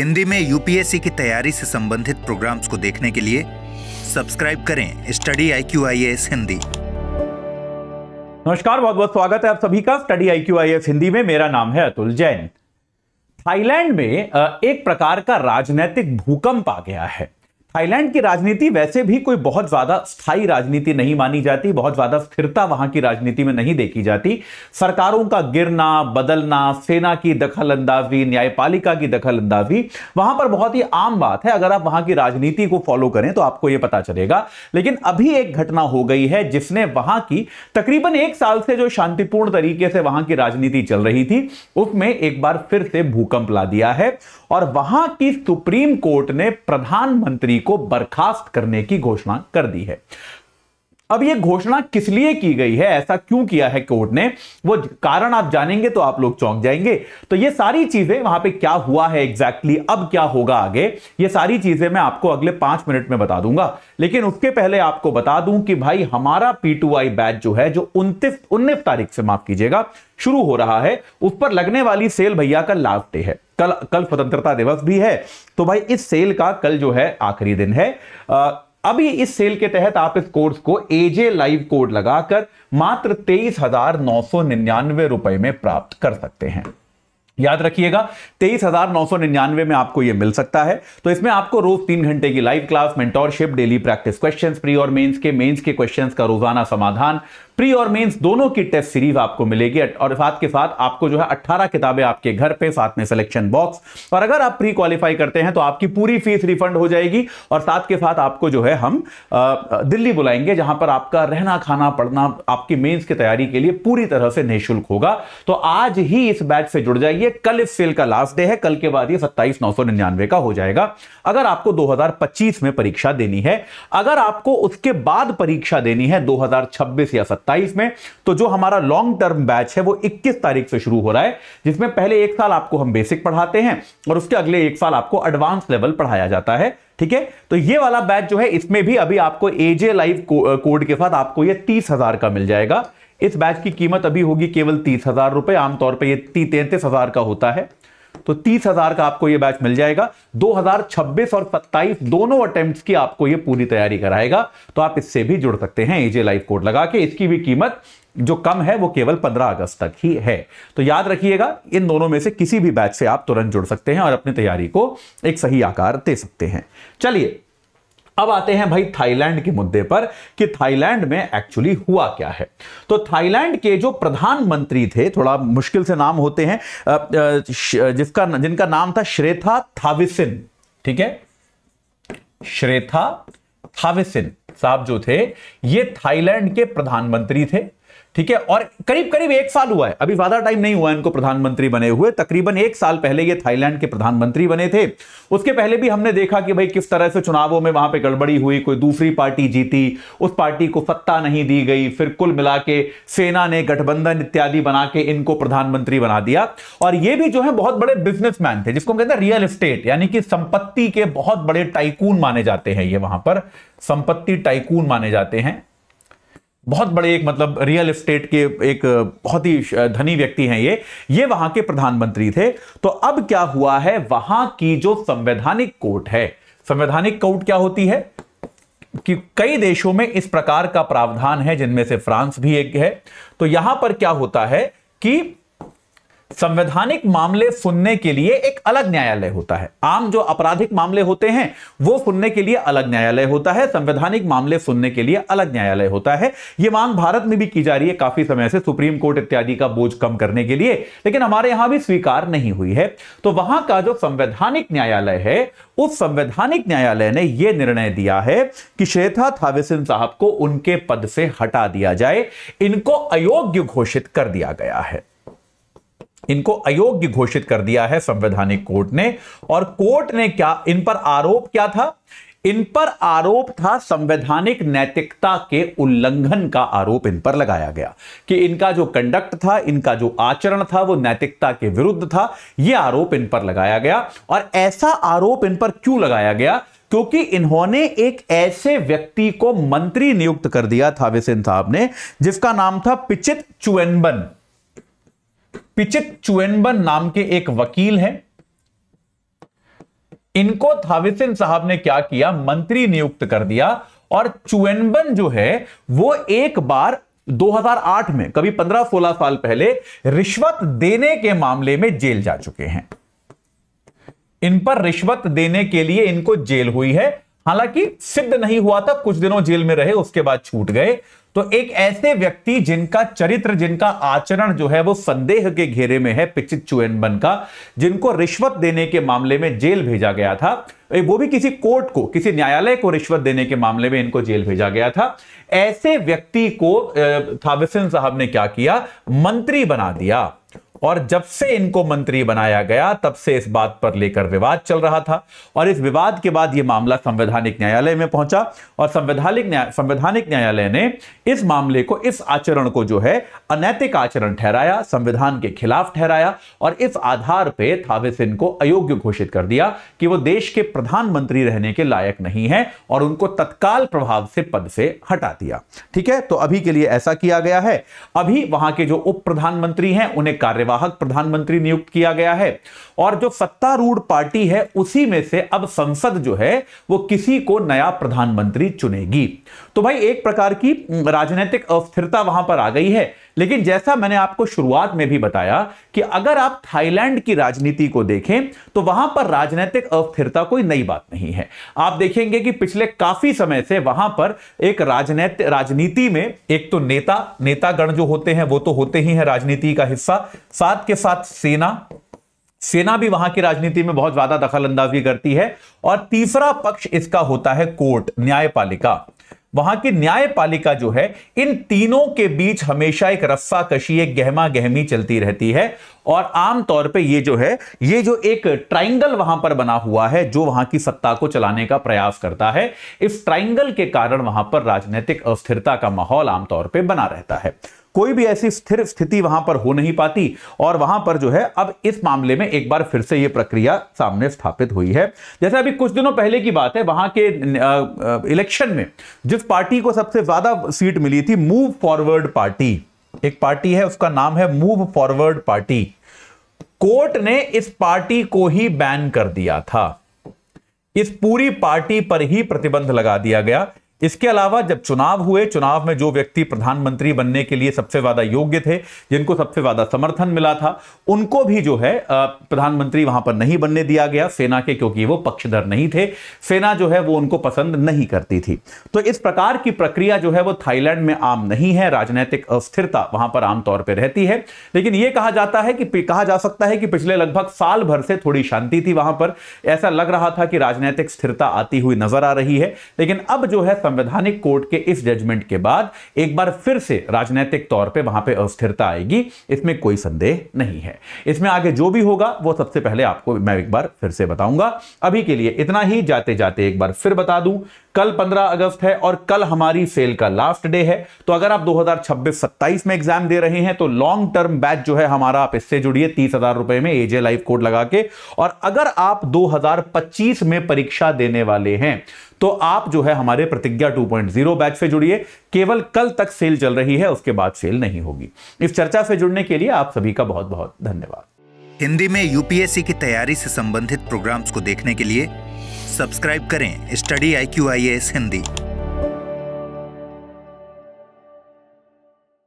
हिंदी में यूपीएससी की तैयारी से संबंधित प्रोग्राम्स को देखने के लिए सब्सक्राइब करें Study I Q I S Hindi नमस्कार बहुत बहुत स्वागत है आप सभी का Study I Q I S Hindi में मेरा नाम है अतुल जैन थाईलैंड में एक प्रकार का राजनीतिक भूकंप आ गया है थाईलैंड की राजनीति वैसे भी कोई बहुत ज्यादा स्थायी राजनीति नहीं मानी जाती बहुत ज्यादा स्थिरता वहां की राजनीति में नहीं देखी जाती सरकारों का गिरना बदलना सेना की दखल अंदाजी न्यायपालिका की दखल अंदाजी वहां पर बहुत ही आम बात है अगर आप वहां की राजनीति को फॉलो करें तो आपको यह पता चलेगा लेकिन अभी एक घटना हो गई है जिसने वहां की तकरीबन एक साल से जो शांतिपूर्ण तरीके से वहां की राजनीति चल रही थी उसमें एक बार फिर से भूकंप ला दिया है और वहां की सुप्रीम कोर्ट ने प्रधानमंत्री को बर्खास्त करने की घोषणा कर दी है अब यह घोषणा किस लिए की गई है ऐसा क्यों किया है कोर्ट ने वो कारण आप जानेंगे तो आप लोग चौंक जाएंगे तो ये सारी चीजें वहां पे क्या हुआ है एग्जैक्टली exactly, अब क्या होगा आगे ये सारी चीजें मैं आपको अगले पांच मिनट में बता दूंगा लेकिन उसके पहले आपको बता दूं कि भाई हमारा पी बैच जो है जो उन्तीस उन्नीस तारीख से माफ कीजिएगा शुरू हो रहा है उस पर लगने वाली सेल भैया का लास्ट डे है कल कल स्वतंत्रता दिवस भी है तो भाई इस सेल का कल जो है आखिरी दिन है आ, अभी इस सेल के तहत आप इस कोर्स को एजे लाइव कोड लगाकर मात्र तेईस हजार नौ सौ निन्यानवे रुपए में प्राप्त कर सकते हैं याद रखिएगा तेईस हजार नौ सौ निन्यानवे में आपको यह मिल सकता है तो इसमें आपको रोज तीन घंटे की live class mentorship daily practice questions pre और मेंस के मेंस के क्वेश्चंस का रोजाना समाधान प्री और मेंस दोनों की टेस्ट सीरीज आपको मिलेगी और साथ के साथ आपको जो है 18 किताबें आपके घर पे साथ में सिलेक्शन बॉक्स और अगर आप प्री क्वालिफाई करते हैं तो आपकी पूरी फीस रिफंड हो जाएगी और साथ के साथ आपको जो है हम दिल्ली बुलाएंगे जहां पर आपका रहना खाना पढ़ना आपकी मेन्स की तैयारी के लिए पूरी तरह से निःशुल्क होगा तो आज ही इस बैच से जुड़ जाइए कल इस सेल का लास्ट डे है कल के बाद ये सत्ताईस नौ सौ निन्यानवे का हो जाएगा अगर आपको 2025 में परीक्षा देनी है अगर आपको उसके बाद परीक्षा देनी है दो या सत्ता 2027 में तो जो हमारा लॉन्ग टर्म बैच है वो 21 तारीख से शुरू हो रहा है जिसमें पहले एक साल आपको हम बेसिक पढ़ाते हैं और उसके अगले एक साल आपको एडवांस लेवल पढ़ाया जाता है ठीक है तो ये वाला बैच जो है इसमें भी अभी आपको एजे लाइव कोड के साथ आपको ये तीस का मिल जाएगा इस बैच की कीमत अभी होगी केवल तीस हजार रुपए आमतौर पर यह तैंतीस हजार का होता है तो तीस हजार का आपको ये बैच मिल जाएगा दो हजार छब्बीस और सत्ताईस दोनों अटेम्प्ट्स की आपको ये पूरी तैयारी कराएगा तो आप इससे भी जुड़ सकते हैं एजे लाइव कोड लगा के इसकी भी कीमत जो कम है वो केवल 15 अगस्त तक ही है तो याद रखिएगा इन दोनों में से किसी भी बैच से आप तुरंत जुड़ सकते हैं और अपनी तैयारी को एक सही आकार दे सकते हैं चलिए अब आते हैं भाई थाईलैंड के मुद्दे पर कि थाईलैंड में एक्चुअली हुआ क्या है तो थाईलैंड के जो प्रधानमंत्री थे थोड़ा मुश्किल से नाम होते हैं जिसका जिनका नाम था श्रेथा थाविसिन ठीक है श्रेथा थाविसिन साहब जो थे ये थाईलैंड के प्रधानमंत्री थे ठीक है और करीब करीब एक साल हुआ है अभी ज्यादा टाइम नहीं हुआ इनको प्रधानमंत्री बने हुए तकरीबन एक साल पहले ये थाईलैंड के प्रधानमंत्री बने थे उसके पहले भी हमने देखा कि भाई किस तरह से चुनावों में वहां पे गड़बड़ी हुई कोई दूसरी पार्टी जीती उस पार्टी को सत्ता नहीं दी गई फिर कुल मिला के सेना ने गठबंधन इत्यादि बना के इनको प्रधानमंत्री बना दिया और ये भी जो है बहुत बड़े बिजनेसमैन थे जिसको हम कहते हैं रियल इस्टेट यानी कि संपत्ति के बहुत बड़े टाइकून माने जाते हैं ये वहां पर संपत्ति टाइकून माने जाते हैं बहुत बड़े एक मतलब रियल एस्टेट के एक बहुत ही धनी व्यक्ति हैं ये ये वहां के प्रधानमंत्री थे तो अब क्या हुआ है वहां की जो संवैधानिक कोर्ट है संवैधानिक कोर्ट क्या होती है कि कई देशों में इस प्रकार का प्रावधान है जिनमें से फ्रांस भी एक है तो यहां पर क्या होता है कि संवैधानिक मामले सुनने के लिए एक अलग न्यायालय होता है आम जो आपराधिक मामले होते हैं वो सुनने के लिए अलग न्यायालय होता है संवैधानिक मामले सुनने के लिए अलग न्यायालय होता है ये मांग भारत में भी की जा रही है काफी समय से सुप्रीम कोर्ट इत्यादि का बोझ कम करने के लिए लेकिन हमारे यहां भी स्वीकार नहीं हुई है तो वहां का जो संवैधानिक न्यायालय है उस संवैधानिक न्यायालय ने यह निर्णय दिया है कि श्वेता थावेसिन साहब को उनके पद से हटा दिया जाए इनको अयोग्य घोषित कर दिया गया है इनको अयोग्य घोषित कर दिया है संवैधानिक कोर्ट ने और कोर्ट ने क्या इन पर आरोप क्या था इन पर आरोप था संवैधानिक नैतिकता के उल्लंघन का आरोप इन पर लगाया गया कि इनका जो कंडक्ट था इनका जो आचरण था वो नैतिकता के विरुद्ध था यह आरोप इन पर लगाया गया और ऐसा आरोप इन पर क्यों लगाया गया क्योंकि इन्होंने एक ऐसे व्यक्ति को मंत्री नियुक्त कर दिया था विसेन साहब ने जिसका नाम था पिचित चुएनबन पिचित चुएनबन नाम के एक वकील हैं इनको थाविसिन साहब ने क्या किया मंत्री नियुक्त कर दिया और चुएनबन जो है वो एक बार 2008 में कभी 15-16 साल पहले रिश्वत देने के मामले में जेल जा चुके हैं इन पर रिश्वत देने के लिए इनको जेल हुई है हालांकि सिद्ध नहीं हुआ था कुछ दिनों जेल में रहे उसके बाद छूट गए तो एक ऐसे व्यक्ति जिनका चरित्र जिनका आचरण जो है वो संदेह के घेरे में है पिचित बन का जिनको रिश्वत देने के मामले में जेल भेजा गया था वो भी किसी कोर्ट को किसी न्यायालय को रिश्वत देने के मामले में इनको जेल भेजा गया था ऐसे व्यक्ति को थाविसन साहब ने क्या किया मंत्री बना दिया और जब से इनको मंत्री बनाया गया तब से इस बात पर लेकर विवाद चल रहा था और इस विवाद के बाद यह मामला संवैधानिक न्यायालय में पहुंचा और संवैधानिक न्या, संवैधानिक न्यायालय ने इस मामले को इस आचरण को जो है अनैतिक आचरण ठहराया संविधान के खिलाफ ठहराया और इस आधार पर थावे सिंह को अयोग्य घोषित कर दिया कि वह देश के प्रधानमंत्री रहने के लायक नहीं है और उनको तत्काल प्रभाव से पद से हटा दिया ठीक है तो अभी के लिए ऐसा किया गया है अभी वहां के जो उप प्रधानमंत्री हैं उन्हें कार्यवाही कार्यवाहक प्रधानमंत्री नियुक्त किया गया है और जो सत्तारूढ़ पार्टी है उसी में से अब संसद जो है वो किसी को नया प्रधानमंत्री चुनेगी तो भाई एक प्रकार की राजनीतिक अस्थिरता वहां पर आ गई है लेकिन जैसा मैंने आपको शुरुआत में भी बताया कि अगर आप थाईलैंड की राजनीति को देखें तो वहां पर राजनीतिक अस्थिरता कोई नई बात नहीं है आप देखेंगे कि पिछले काफी समय से वहां पर एक राजनीति राजनीति में एक तो नेता नेतागण जो होते हैं वो तो होते ही हैं राजनीति का हिस्सा साथ के साथ सेना सेना भी वहां की राजनीति में बहुत ज्यादा दखल अंदाजी करती है और तीसरा पक्ष इसका होता है कोर्ट न्यायपालिका वहां की न्यायपालिका जो है इन तीनों के बीच हमेशा एक रस्सा कशी एक गहमा गहमी चलती रहती है और आमतौर पे ये जो है ये जो एक ट्राइंगल वहां पर बना हुआ है जो वहां की सत्ता को चलाने का प्रयास करता है इस ट्राइंगल के कारण वहां पर राजनीतिक अस्थिरता का माहौल आमतौर पर बना रहता है कोई भी ऐसी स्थिर स्थिति वहां पर हो नहीं पाती और वहां पर जो है अब इस मामले में एक बार फिर से यह प्रक्रिया सामने स्थापित हुई है जैसे अभी कुछ दिनों पहले की बात है वहां के इलेक्शन में जिस पार्टी को सबसे ज्यादा सीट मिली थी मूव फॉरवर्ड पार्टी एक पार्टी है उसका नाम है मूव फॉरवर्ड पार्टी कोर्ट ने इस पार्टी को ही बैन कर दिया था इस पूरी पार्टी पर ही प्रतिबंध लगा दिया गया इसके अलावा जब चुनाव हुए चुनाव में जो व्यक्ति प्रधानमंत्री बनने के लिए सबसे ज़्यादा योग्य थे जिनको सबसे ज़्यादा समर्थन मिला था उनको भी जो है प्रधानमंत्री वहां पर नहीं बनने दिया गया सेना के क्योंकि वो पक्षधर नहीं थे सेना जो है वो उनको पसंद नहीं करती थी तो इस प्रकार की प्रक्रिया जो है वो थाईलैंड में आम नहीं है राजनीतिक अस्थिरता वहां पर आमतौर पर रहती है लेकिन यह कहा जाता है कि कहा जा सकता है कि पिछले लगभग साल भर से थोड़ी शांति थी वहां पर ऐसा लग रहा था कि राजनीतिक स्थिरता आती हुई नजर आ रही है लेकिन अब जो है संवैधानिक कोर्ट के इस जजमेंट के बाद एक बार फिर से राजनीतिक तौर पे वहां पे अस्थिरता आएगी इसमें कोई संदेह नहीं है इसमें आगे जो भी होगा वो सबसे पहले आपको मैं एक बार फिर से बताऊंगा अभी के लिए इतना ही जाते जाते एक बार फिर बता दूं कल 15 अगस्त है और कल हमारी सेल का लास्ट डे है तो अगर आप 2026-27 में एग्जाम दे रहे हैं तो लॉन्ग टर्म बैच जो है हमारा आप इससे जुड़िए तीस हजार रुपए में एजे लाइव कोड लगा के और अगर आप 2025 में परीक्षा देने वाले हैं तो आप जो है हमारे प्रतिज्ञा 2.0 बैच से जुड़िए केवल कल तक सेल चल रही है उसके बाद सेल नहीं होगी इस चर्चा से जुड़ने के लिए आप सभी का बहुत बहुत धन्यवाद हिंदी में यूपीएससी की तैयारी से संबंधित प्रोग्राम्स को देखने के लिए सब्सक्राइब करें Study I Q I S Hindi